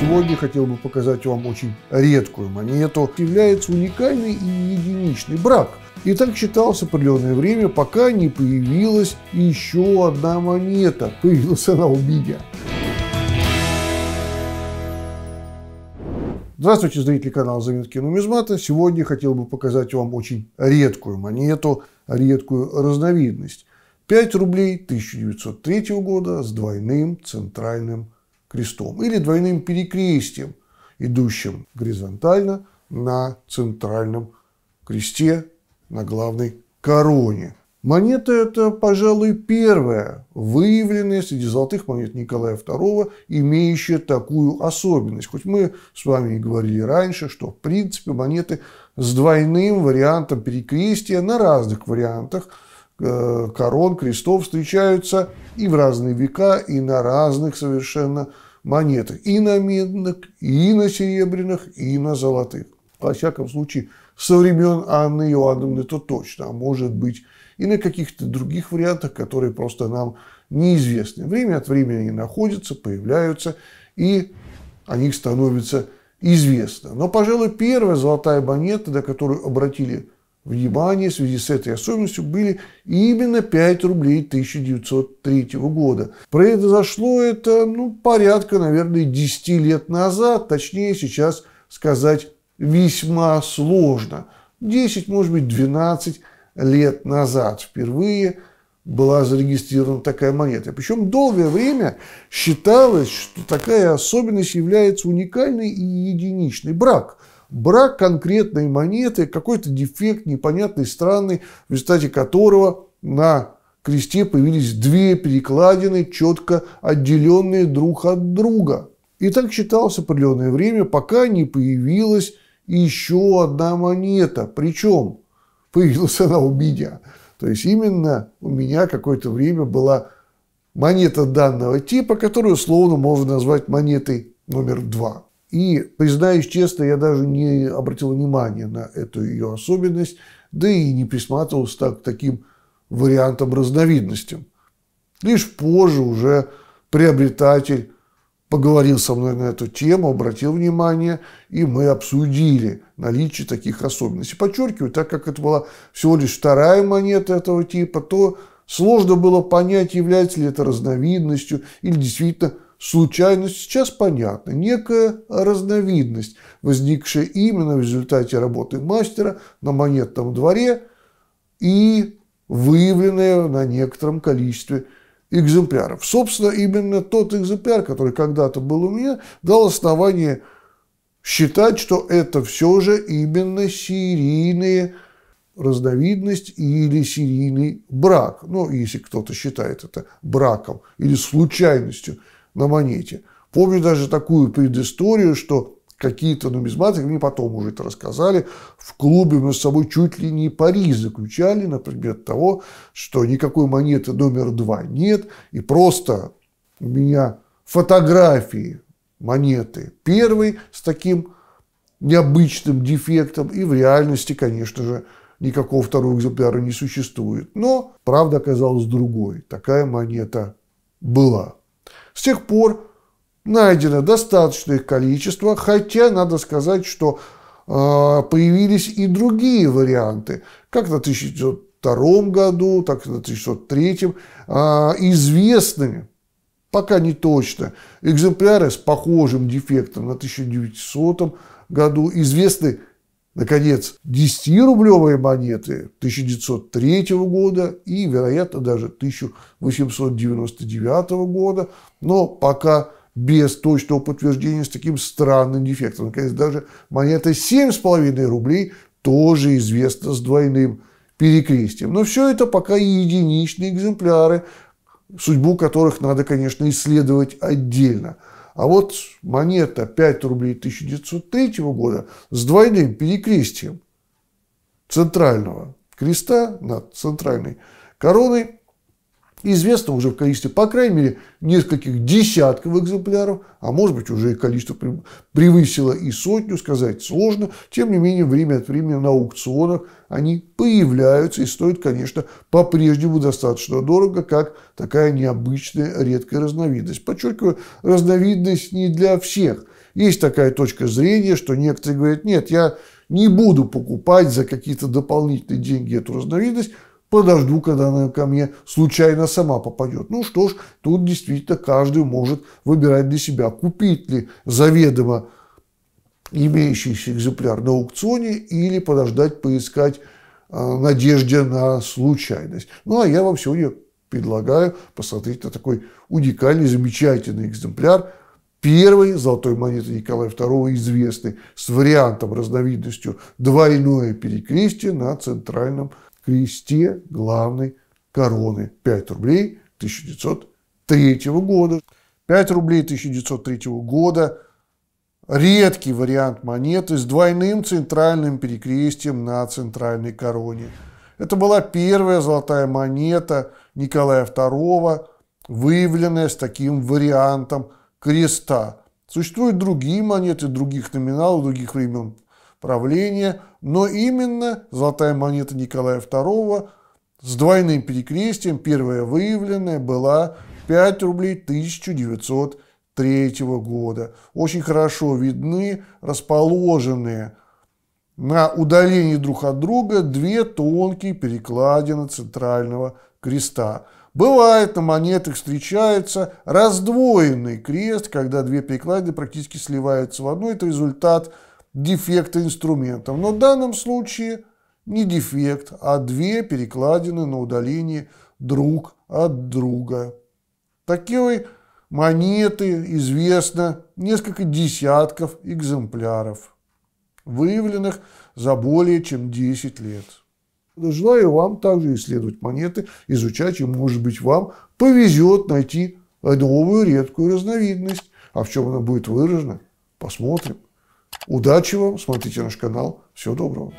Сегодня хотел бы показать вам очень редкую монету. Является уникальный и единичный брак. И так считалось определенное время, пока не появилась еще одна монета. Появилась она у меня. Здравствуйте, зрители канала Заметки Нумизмата. Сегодня хотел бы показать вам очень редкую монету, редкую разновидность. 5 рублей 1903 года с двойным центральным крестом или двойным перекрестием, идущим горизонтально на центральном кресте, на главной короне. Монета – это, пожалуй, первая выявленная среди золотых монет Николая II, имеющая такую особенность. Хоть мы с вами и говорили раньше, что, в принципе, монеты с двойным вариантом перекрестия на разных вариантах – Э, корон, крестов встречаются и в разные века, и на разных совершенно монетах. И на медных, и на серебряных, и на золотых. Во всяком случае, со времен Анны Иоанновны это точно, а может быть и на каких-то других вариантах, которые просто нам неизвестны. Время от времени они находятся, появляются, и о них становится известно. Но, пожалуй, первая золотая монета, на которую обратили внимание в связи с этой особенностью были именно 5 рублей 1903 года. Произошло это ну, порядка, наверное, 10 лет назад, точнее сейчас сказать весьма сложно. 10, может быть, 12 лет назад впервые была зарегистрирована такая монета. Причем долгое время считалось, что такая особенность является уникальной и единичной. Брак – брак конкретной монеты, какой-то дефект непонятный, странный, в результате которого на кресте появились две перекладины, четко отделенные друг от друга. И так считалось определенное время, пока не появилась еще одна монета. Причем появилась она у меня. То есть именно у меня какое-то время была монета данного типа, которую условно можно назвать монетой номер два. И, признаюсь честно, я даже не обратил внимания на эту ее особенность, да и не присматривался так, к таким вариантам разновидностям. Лишь позже уже приобретатель поговорил со мной на эту тему, обратил внимание, и мы обсудили наличие таких особенностей. Подчеркиваю, так как это была всего лишь вторая монета этого типа, то сложно было понять, является ли это разновидностью или действительно случайность сейчас понятна, некая разновидность, возникшая именно в результате работы мастера на монетном дворе и выявленная на некотором количестве экземпляров. Собственно, именно тот экземпляр, который когда-то был у меня, дал основание считать, что это все же именно серийные разновидность или серийный брак. Ну, если кто-то считает это браком или случайностью – на монете. Помню даже такую предысторию, что какие-то нумизматы мне потом уже это рассказали, в клубе мы с собой чуть ли не пари заключали на предмет того, что никакой монеты номер два нет, и просто у меня фотографии монеты первой с таким необычным дефектом, и в реальности, конечно же, никакого второго экземпляра не существует. Но правда оказалась другой. Такая монета была. С тех пор найдено достаточное количество, хотя надо сказать, что э, появились и другие варианты, как на 1902 году, так и на 1903, э, а, известными, пока не точно, экземпляры с похожим дефектом на 1900 году, известны Наконец, 10-рублевые монеты 1903 года и, вероятно, даже 1899 года, но пока без точного подтверждения с таким странным дефектом. Наконец, даже монета 7,5 рублей тоже известна с двойным перекрестием. Но все это пока единичные экземпляры, судьбу которых надо, конечно, исследовать отдельно – а вот монета 5 рублей 1903 года с двойным перекрестием центрального креста над центральной короной известно уже в количестве, по крайней мере, нескольких десятков экземпляров, а может быть уже и количество превысило и сотню, сказать сложно. Тем не менее, время от времени на аукционах они появляются и стоят, конечно, по-прежнему достаточно дорого, как такая необычная редкая разновидность. Подчеркиваю, разновидность не для всех. Есть такая точка зрения, что некоторые говорят, нет, я не буду покупать за какие-то дополнительные деньги эту разновидность, подожду, когда она ко мне случайно сама попадет. Ну что ж, тут действительно каждый может выбирать для себя, купить ли заведомо имеющийся экземпляр на аукционе или подождать, поискать а, надежде на случайность. Ну, а я вам сегодня предлагаю посмотреть на такой уникальный, замечательный экземпляр первой золотой монеты Николая II, известный с вариантом, разновидностью двойное перекрестие на центральном кресте главной короны 5 рублей 1903 года. 5 рублей 1903 года – редкий вариант монеты с двойным центральным перекрестием на центральной короне. Это была первая золотая монета Николая II, выявленная с таким вариантом креста. Существуют другие монеты других номиналов, других времен правления, но именно золотая монета Николая II с двойным перекрестием, первая выявленная, была 5 рублей 1903 года. Очень хорошо видны расположенные на удалении друг от друга две тонкие перекладины центрального креста. Бывает, на монетах встречается раздвоенный крест, когда две перекладины практически сливаются в одну. Это результат – дефекта инструментов. Но в данном случае не дефект, а две перекладины на удалении друг от друга. Такие монеты известно несколько десятков экземпляров, выявленных за более чем 10 лет. Желаю вам также исследовать монеты, изучать, и, может быть, вам повезет найти новую редкую разновидность. А в чем она будет выражена, посмотрим. Удачи вам, смотрите наш канал. Всего доброго.